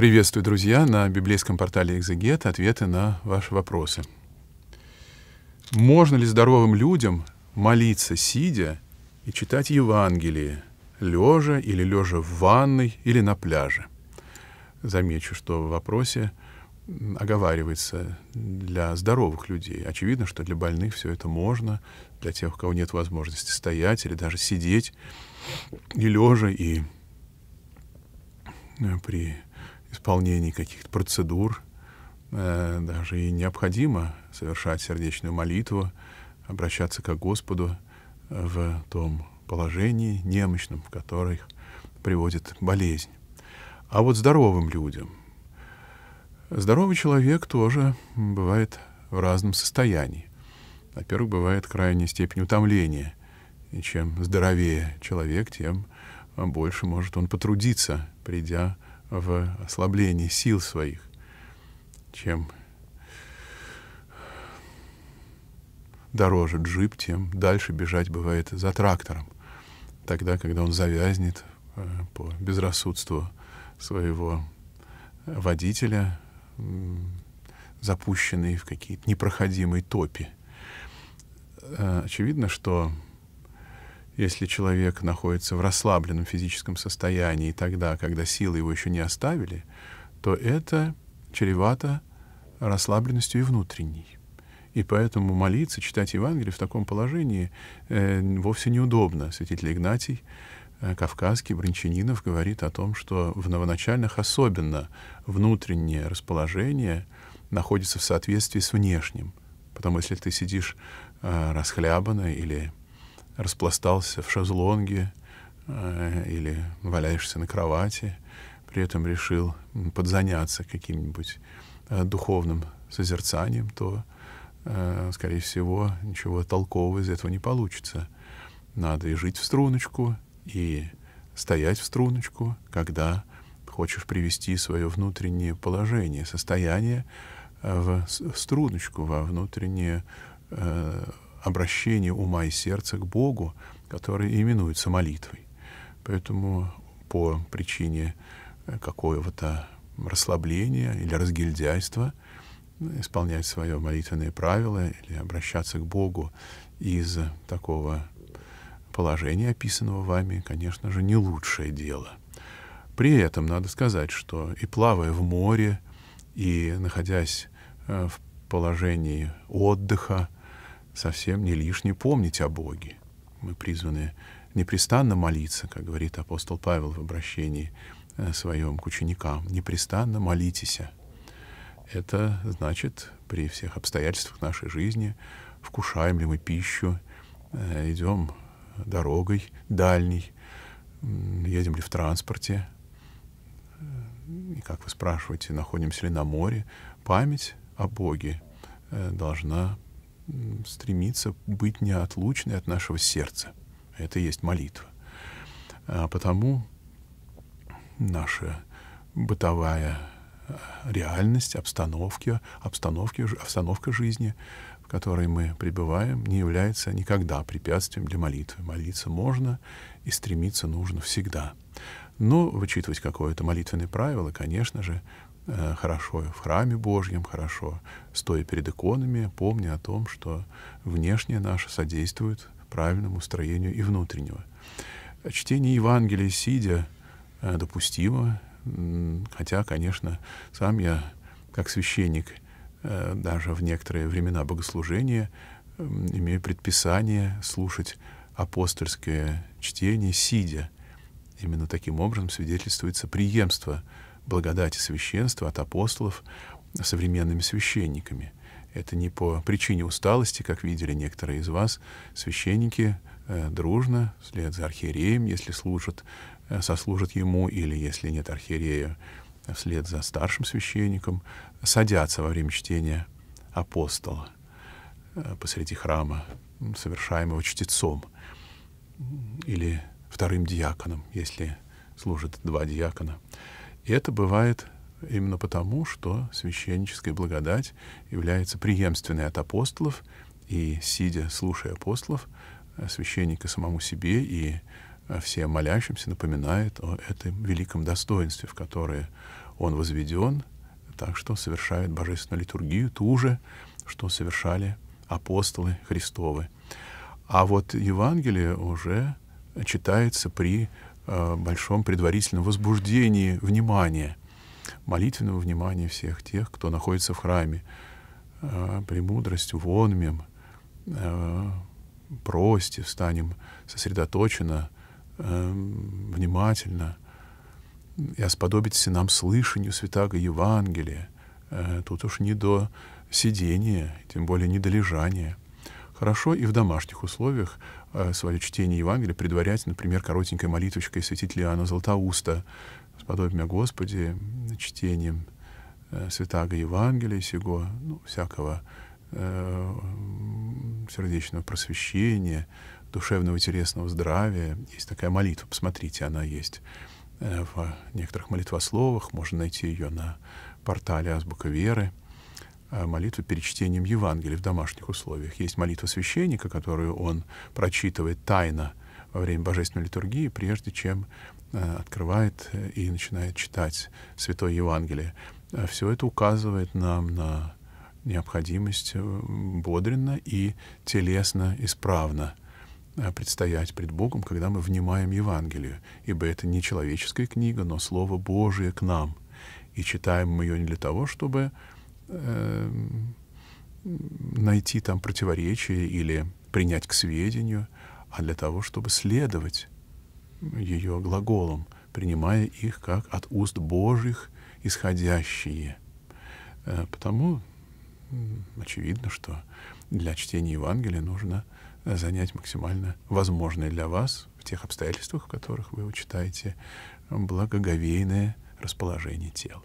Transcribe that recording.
Приветствую, друзья, на библейском портале «Экзегет» ответы на ваши вопросы. Можно ли здоровым людям молиться сидя и читать Евангелие, лежа или лежа в ванной или на пляже? Замечу, что в вопросе оговаривается для здоровых людей. Очевидно, что для больных все это можно, для тех, у кого нет возможности стоять или даже сидеть и лежа, и э, при исполнении каких-то процедур э, даже и необходимо совершать сердечную молитву, обращаться к Господу в том положении немощном, в которых приводит болезнь. А вот здоровым людям. Здоровый человек тоже бывает в разном состоянии. Во-первых, бывает крайняя степень утомления. И чем здоровее человек, тем больше может он потрудиться, придя в ослаблении сил своих, чем дороже джип, тем дальше бежать бывает за трактором. Тогда, когда он завязнет э, по безрассудству своего водителя, запущенный в какие-то непроходимые топи. Э, очевидно, что если человек находится в расслабленном физическом состоянии тогда, когда силы его еще не оставили, то это чревато расслабленностью и внутренней. И поэтому молиться, читать Евангелие в таком положении э, вовсе неудобно. Святитель Игнатий э, Кавказский, Бринчанинов говорит о том, что в новоначальных особенно внутреннее расположение находится в соответствии с внешним. Потому если ты сидишь э, расхлябанно или распластался в шезлонге э, или валяешься на кровати, при этом решил подзаняться каким-нибудь э, духовным созерцанием, то, э, скорее всего, ничего толкового из этого не получится. Надо и жить в струночку, и стоять в струночку, когда хочешь привести свое внутреннее положение, состояние э, в струночку, во внутреннее э, обращение ума и сердца к Богу, которое именуется молитвой. Поэтому по причине э, какого-то расслабления или разгильдяйства э, исполнять свое молитвенное правило или обращаться к Богу из такого положения, описанного вами, конечно же, не лучшее дело. При этом надо сказать, что и плавая в море, и находясь э, в положении отдыха, совсем не лишне помнить о Боге. Мы призваны непрестанно молиться, как говорит апостол Павел в обращении э, своем к ученикам. Непрестанно молитесь. Это значит, при всех обстоятельствах нашей жизни, вкушаем ли мы пищу, э, идем дорогой дальней, едем ли в транспорте, э, и, как вы спрашиваете, находимся ли на море, память о Боге должна стремиться быть неотлучной от нашего сердца. Это и есть молитва. А потому наша бытовая а, реальность, обстановки, обстановки, обстановка жизни, в которой мы пребываем, не является никогда препятствием для молитвы. Молиться можно и стремиться нужно всегда. Но вычитывать какое-то молитвенное правило, конечно же, Э, хорошо в храме Божьем, хорошо стоя перед иконами, помня о том, что внешнее наше содействует правильному строению и внутреннего. Чтение Евангелия сидя э, допустимо, хотя, конечно, сам я, как священник, э, даже в некоторые времена богослужения имею предписание слушать апостольское чтение сидя. Именно таким образом свидетельствуется преемство благодати священства от апостолов современными священниками. Это не по причине усталости, как видели некоторые из вас, священники э, дружно, вслед за архиереем, если служат, э, сослужат ему, или если нет архиерея, вслед за старшим священником, садятся во время чтения апостола э, посреди храма, совершаемого чтецом или вторым диаконом, если служат два диакона. И это бывает именно потому, что священническая благодать является преемственной от апостолов, и, сидя, слушая апостолов, э, священника самому себе и э, всем молящимся напоминает о этом великом достоинстве, в которое он возведен, так что совершает божественную литургию, ту же, что совершали апостолы Христовы. А вот Евангелие уже читается при Э, большом предварительном возбуждении внимания, молитвенного внимания всех тех, кто находится в храме, э, премудростью, вонмем, э, прости, встанем сосредоточенно, эм, внимательно, и осподобиться нам слышанию Святаго Евангелия. Тут уж не до сидения, тем более не до лежания — Хорошо и в домашних условиях э, свое чтение Евангелия предварять, например, коротенькой молитвочкой святителя Иоанна Златоуста, с подобием Господи», чтением э, святаго Евангелия сего, ну, всякого э, сердечного просвещения, душевного и телесного здравия. Есть такая молитва, посмотрите, она есть э, в некоторых молитвословах, можно найти ее на портале «Азбука веры». Э, молитвы перед чтением Евангелия в домашних условиях. Есть молитва священника, которую он прочитывает тайно во время божественной литургии, прежде чем э, открывает э, и начинает читать Святое Евангелие. Все это указывает нам на необходимость бодренно и телесно исправно предстоять пред Богом, когда мы внимаем Евангелию, ибо это не человеческая книга, но Слово Божие к нам. И читаем мы ее не для того, чтобы Эм, найти там противоречие или принять к сведению, а для того, чтобы следовать ее глаголам, принимая их как от уст Божьих исходящие. Э, потому очевидно, что для чтения Евангелия нужно занять максимально возможное для вас в тех обстоятельствах, в которых вы читаете благоговейное расположение тела.